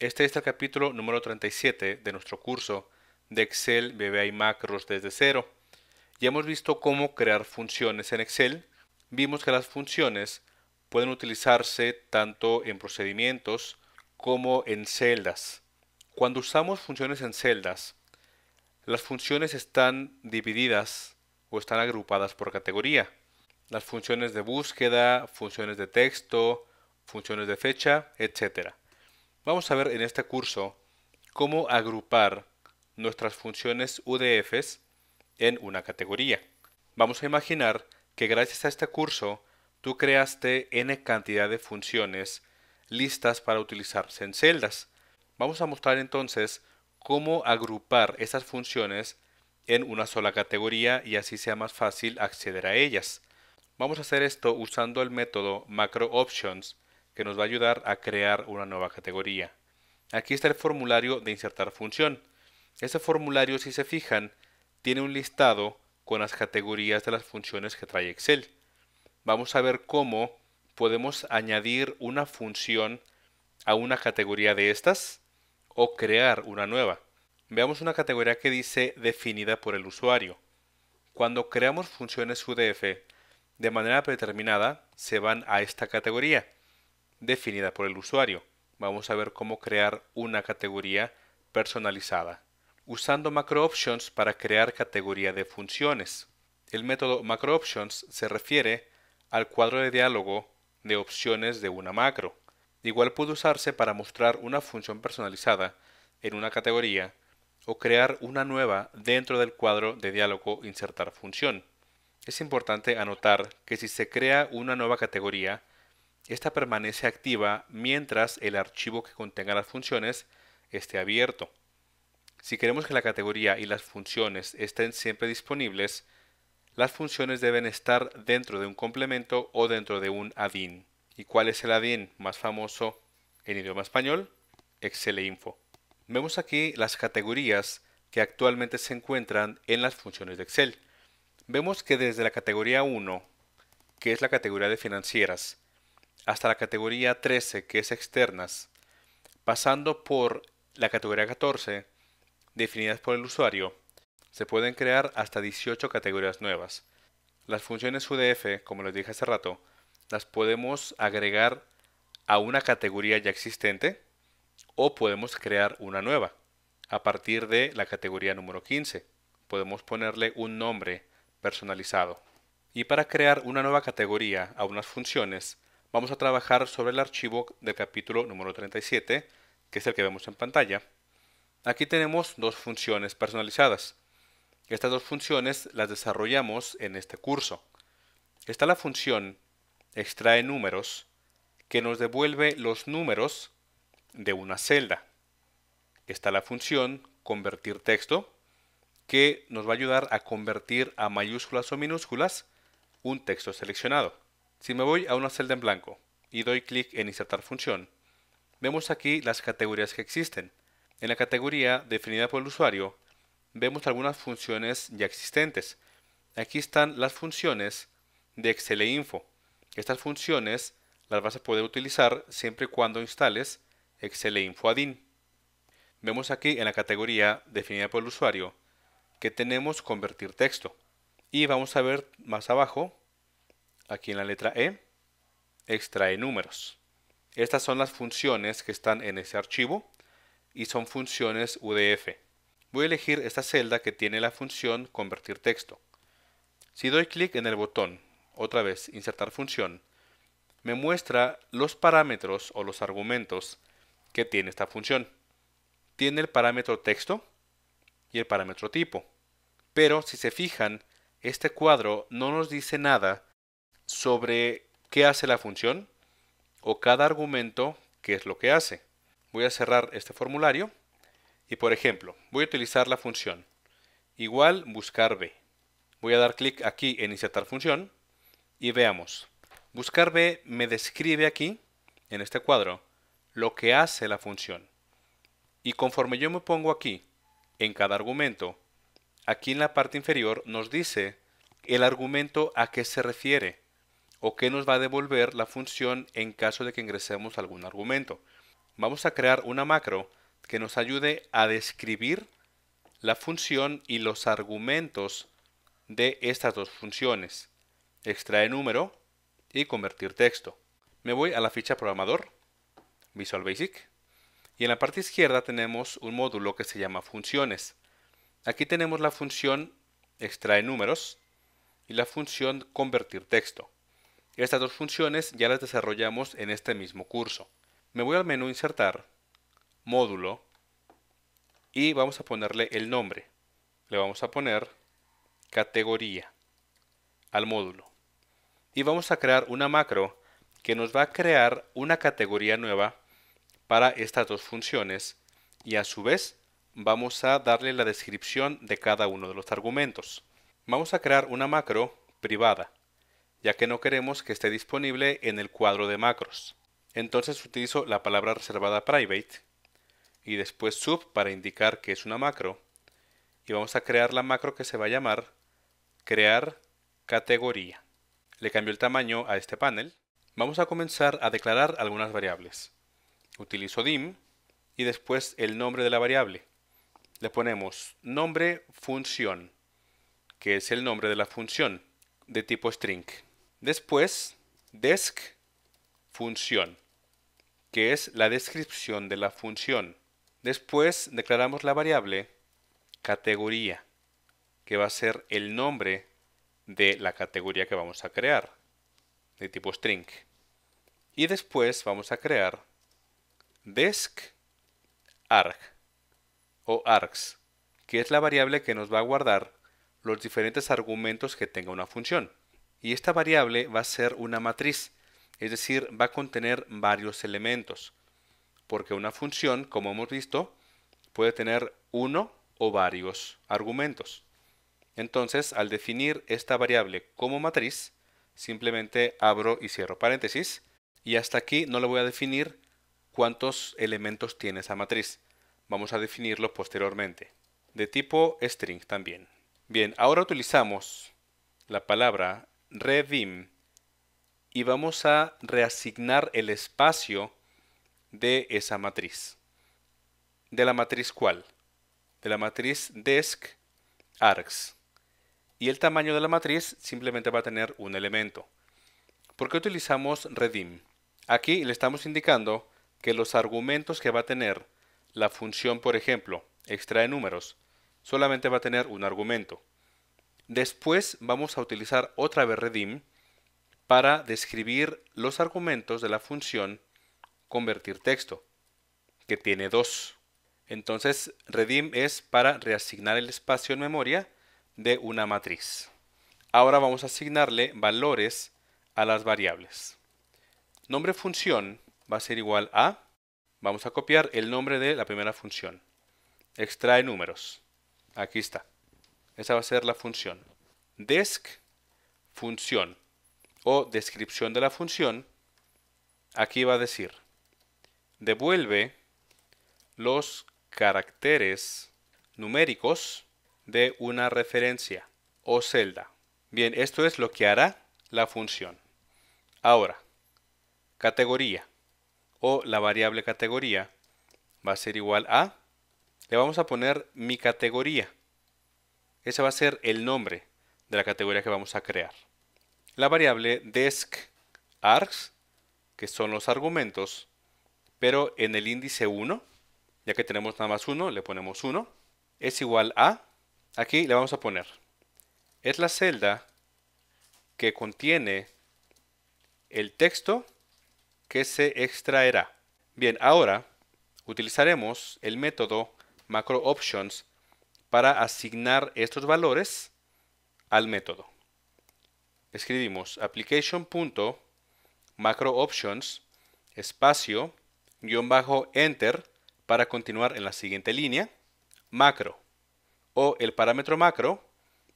Este es el capítulo número 37 de nuestro curso de Excel, BBI y macros desde cero. Ya hemos visto cómo crear funciones en Excel. Vimos que las funciones pueden utilizarse tanto en procedimientos como en celdas. Cuando usamos funciones en celdas, las funciones están divididas o están agrupadas por categoría. Las funciones de búsqueda, funciones de texto, funciones de fecha, etcétera. Vamos a ver en este curso cómo agrupar nuestras funciones UDFs en una categoría. Vamos a imaginar que gracias a este curso tú creaste n cantidad de funciones listas para utilizarse en celdas. Vamos a mostrar entonces cómo agrupar esas funciones en una sola categoría y así sea más fácil acceder a ellas. Vamos a hacer esto usando el método macro options que nos va a ayudar a crear una nueva categoría. Aquí está el formulario de insertar función. Este formulario, si se fijan, tiene un listado con las categorías de las funciones que trae Excel. Vamos a ver cómo podemos añadir una función a una categoría de estas o crear una nueva. Veamos una categoría que dice definida por el usuario. Cuando creamos funciones UDF de manera predeterminada, se van a esta categoría definida por el usuario. Vamos a ver cómo crear una categoría personalizada. Usando macro options para crear categoría de funciones. El método macro options se refiere al cuadro de diálogo de opciones de una macro. Igual puede usarse para mostrar una función personalizada en una categoría o crear una nueva dentro del cuadro de diálogo insertar función. Es importante anotar que si se crea una nueva categoría, esta permanece activa mientras el archivo que contenga las funciones esté abierto. Si queremos que la categoría y las funciones estén siempre disponibles, las funciones deben estar dentro de un complemento o dentro de un add-in. ¿Y cuál es el add-in más famoso en idioma español? Excel Info. Vemos aquí las categorías que actualmente se encuentran en las funciones de Excel. Vemos que desde la categoría 1, que es la categoría de financieras, hasta la categoría 13, que es externas, pasando por la categoría 14, definidas por el usuario, se pueden crear hasta 18 categorías nuevas. Las funciones UDF, como les dije hace rato, las podemos agregar a una categoría ya existente o podemos crear una nueva a partir de la categoría número 15. Podemos ponerle un nombre personalizado. Y para crear una nueva categoría a unas funciones, vamos a trabajar sobre el archivo del capítulo número 37, que es el que vemos en pantalla. Aquí tenemos dos funciones personalizadas. Estas dos funciones las desarrollamos en este curso. Está la función extrae números, que nos devuelve los números de una celda. Está la función convertir texto, que nos va a ayudar a convertir a mayúsculas o minúsculas un texto seleccionado. Si me voy a una celda en blanco y doy clic en insertar función, vemos aquí las categorías que existen. En la categoría definida por el usuario, vemos algunas funciones ya existentes. Aquí están las funciones de Excel e Info. Estas funciones las vas a poder utilizar siempre y cuando instales Excel e Info in Vemos aquí en la categoría definida por el usuario que tenemos convertir texto. Y vamos a ver más abajo aquí en la letra E, extrae números. Estas son las funciones que están en ese archivo y son funciones UDF. Voy a elegir esta celda que tiene la función convertir texto. Si doy clic en el botón, otra vez, insertar función, me muestra los parámetros o los argumentos que tiene esta función. Tiene el parámetro texto y el parámetro tipo. Pero si se fijan, este cuadro no nos dice nada sobre qué hace la función o cada argumento qué es lo que hace. Voy a cerrar este formulario y por ejemplo voy a utilizar la función igual buscar b. Voy a dar clic aquí en Iniciar función y veamos. Buscar b me describe aquí, en este cuadro, lo que hace la función. Y conforme yo me pongo aquí, en cada argumento, aquí en la parte inferior nos dice el argumento a qué se refiere o qué nos va a devolver la función en caso de que ingresemos algún argumento. Vamos a crear una macro que nos ayude a describir la función y los argumentos de estas dos funciones. Extrae número y convertir texto. Me voy a la ficha programador, Visual Basic, y en la parte izquierda tenemos un módulo que se llama funciones. Aquí tenemos la función extrae números y la función convertir texto. Estas dos funciones ya las desarrollamos en este mismo curso. Me voy al menú Insertar, Módulo, y vamos a ponerle el nombre. Le vamos a poner Categoría al módulo. Y vamos a crear una macro que nos va a crear una categoría nueva para estas dos funciones y a su vez vamos a darle la descripción de cada uno de los argumentos. Vamos a crear una macro privada ya que no queremos que esté disponible en el cuadro de macros. Entonces utilizo la palabra reservada private y después sub para indicar que es una macro y vamos a crear la macro que se va a llamar crear categoría. Le cambio el tamaño a este panel. Vamos a comenzar a declarar algunas variables. Utilizo dim y después el nombre de la variable. Le ponemos nombre función, que es el nombre de la función de tipo string. Después, desc función, que es la descripción de la función. Después declaramos la variable categoría, que va a ser el nombre de la categoría que vamos a crear, de tipo string. Y después vamos a crear desk arg o args, que es la variable que nos va a guardar los diferentes argumentos que tenga una función y esta variable va a ser una matriz, es decir, va a contener varios elementos, porque una función, como hemos visto, puede tener uno o varios argumentos. Entonces, al definir esta variable como matriz, simplemente abro y cierro paréntesis, y hasta aquí no le voy a definir cuántos elementos tiene esa matriz. Vamos a definirlo posteriormente. De tipo string también. Bien, ahora utilizamos la palabra redim y vamos a reasignar el espacio de esa matriz. ¿De la matriz cuál? De la matriz DESK args. Y el tamaño de la matriz simplemente va a tener un elemento. ¿Por qué utilizamos redim? Aquí le estamos indicando que los argumentos que va a tener la función, por ejemplo, extrae números, solamente va a tener un argumento. Después vamos a utilizar otra vez redim para describir los argumentos de la función convertir texto, que tiene dos. Entonces, redim es para reasignar el espacio en memoria de una matriz. Ahora vamos a asignarle valores a las variables. Nombre función va a ser igual a, vamos a copiar el nombre de la primera función. Extrae números. Aquí está. Esa va a ser la función. Desc función o descripción de la función. Aquí va a decir, devuelve los caracteres numéricos de una referencia o celda. Bien, esto es lo que hará la función. Ahora, categoría o la variable categoría va a ser igual a, le vamos a poner mi categoría. Ese va a ser el nombre de la categoría que vamos a crear. La variable desk args, que son los argumentos, pero en el índice 1, ya que tenemos nada más 1, le ponemos 1, es igual a, aquí le vamos a poner, es la celda que contiene el texto que se extraerá. Bien, ahora utilizaremos el método macro options para asignar estos valores al método. Escribimos application.macrooptions espacio guión bajo enter para continuar en la siguiente línea macro o el parámetro macro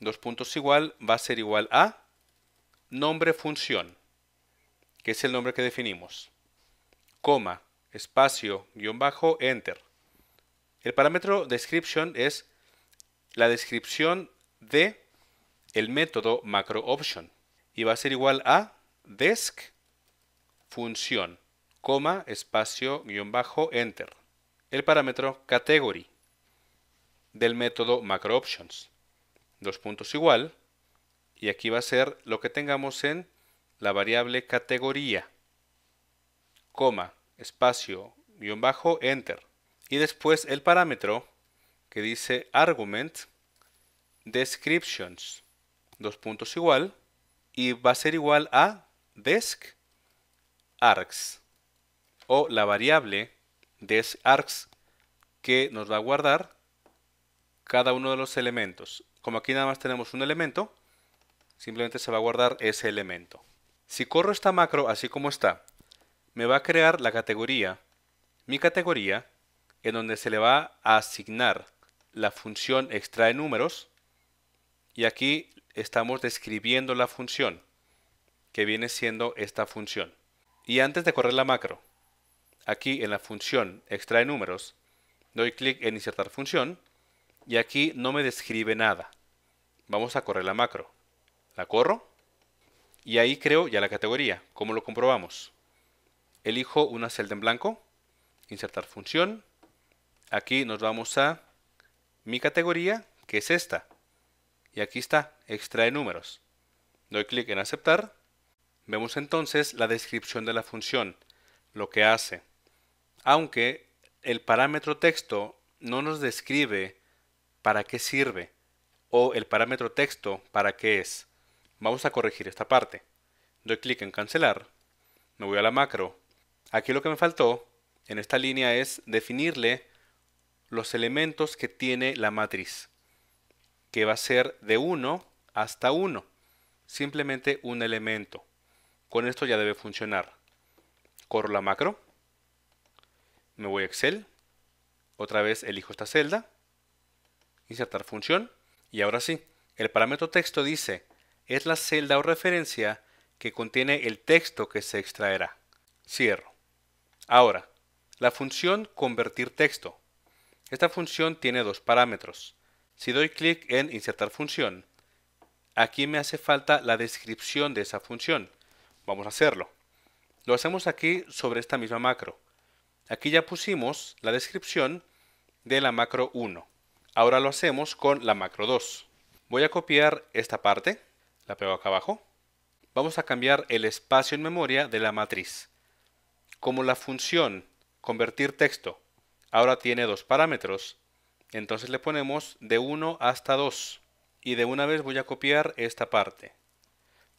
dos puntos igual va a ser igual a nombre función que es el nombre que definimos coma espacio guión bajo enter el parámetro description es la descripción de el método macro option y va a ser igual a desk función, coma, espacio, guión bajo, enter. El parámetro category del método macro options. Dos puntos igual. Y aquí va a ser lo que tengamos en la variable categoría, coma, espacio, bajo, enter. Y después el parámetro que dice argument descriptions, dos puntos igual, y va a ser igual a desk args o la variable arcs que nos va a guardar cada uno de los elementos. Como aquí nada más tenemos un elemento, simplemente se va a guardar ese elemento. Si corro esta macro así como está, me va a crear la categoría, mi categoría, en donde se le va a asignar la función extrae números y aquí estamos describiendo la función que viene siendo esta función. Y antes de correr la macro, aquí en la función extrae números, doy clic en insertar función y aquí no me describe nada. Vamos a correr la macro. La corro y ahí creo ya la categoría. ¿Cómo lo comprobamos? Elijo una celda en blanco, insertar función. Aquí nos vamos a mi categoría, que es esta. Y aquí está, extrae números. Doy clic en aceptar. Vemos entonces la descripción de la función, lo que hace. Aunque el parámetro texto no nos describe para qué sirve o el parámetro texto para qué es. Vamos a corregir esta parte. Doy clic en cancelar. Me voy a la macro. Aquí lo que me faltó en esta línea es definirle los elementos que tiene la matriz, que va a ser de 1 hasta 1, simplemente un elemento. Con esto ya debe funcionar. Corro la macro, me voy a Excel, otra vez elijo esta celda, insertar función, y ahora sí, el parámetro texto dice, es la celda o referencia que contiene el texto que se extraerá. Cierro. Ahora, la función convertir texto. Esta función tiene dos parámetros. Si doy clic en insertar función, aquí me hace falta la descripción de esa función. Vamos a hacerlo. Lo hacemos aquí sobre esta misma macro. Aquí ya pusimos la descripción de la macro 1. Ahora lo hacemos con la macro 2. Voy a copiar esta parte, la pego acá abajo. Vamos a cambiar el espacio en memoria de la matriz. Como la función convertir texto ahora tiene dos parámetros. Entonces le ponemos de 1 hasta 2. Y de una vez voy a copiar esta parte.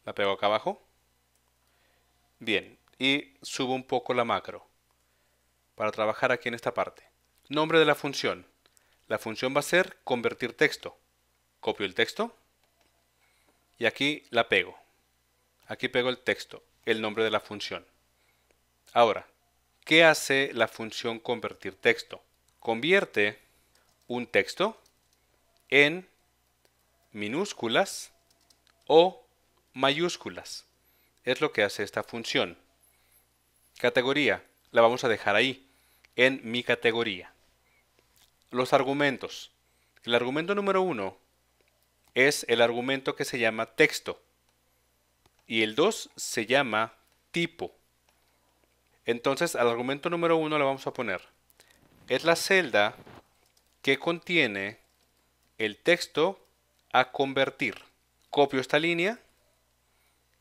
La pego acá abajo. Bien, y subo un poco la macro para trabajar aquí en esta parte. Nombre de la función. La función va a ser convertir texto. Copio el texto y aquí la pego. Aquí pego el texto, el nombre de la función. Ahora, ¿Qué hace la función convertir texto? Convierte un texto en minúsculas o mayúsculas. Es lo que hace esta función. Categoría. La vamos a dejar ahí, en mi categoría. Los argumentos. El argumento número uno es el argumento que se llama texto. Y el 2 se llama tipo. Entonces, al argumento número uno le vamos a poner, es la celda que contiene el texto a convertir. Copio esta línea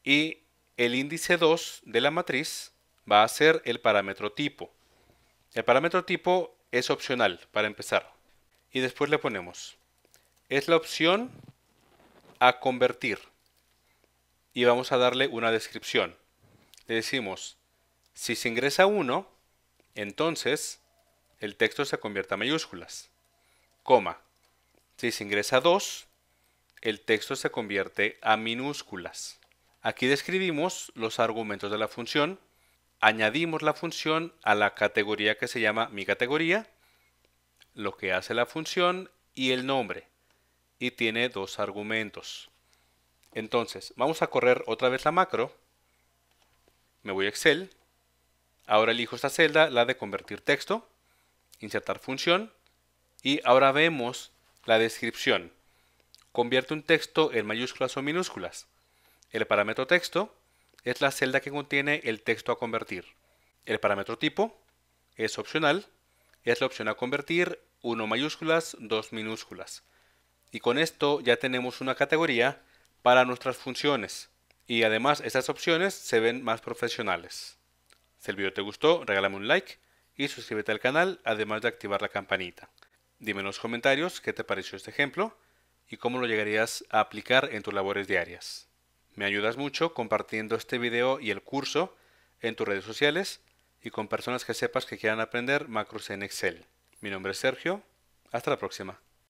y el índice 2 de la matriz va a ser el parámetro tipo. El parámetro tipo es opcional para empezar. Y después le ponemos, es la opción a convertir. Y vamos a darle una descripción. Le decimos, si se ingresa 1, entonces el texto se convierte a mayúsculas. Coma. Si se ingresa 2, el texto se convierte a minúsculas. Aquí describimos los argumentos de la función, añadimos la función a la categoría que se llama mi categoría, lo que hace la función y el nombre, y tiene dos argumentos. Entonces, vamos a correr otra vez la macro, me voy a Excel, Ahora elijo esta celda, la de convertir texto, insertar función y ahora vemos la descripción. Convierte un texto en mayúsculas o minúsculas. El parámetro texto es la celda que contiene el texto a convertir. El parámetro tipo es opcional, es la opción a convertir 1 mayúsculas, 2 minúsculas. Y con esto ya tenemos una categoría para nuestras funciones. Y además estas opciones se ven más profesionales. Si el video te gustó, regálame un like y suscríbete al canal, además de activar la campanita. Dime en los comentarios qué te pareció este ejemplo y cómo lo llegarías a aplicar en tus labores diarias. Me ayudas mucho compartiendo este video y el curso en tus redes sociales y con personas que sepas que quieran aprender macros en Excel. Mi nombre es Sergio. Hasta la próxima.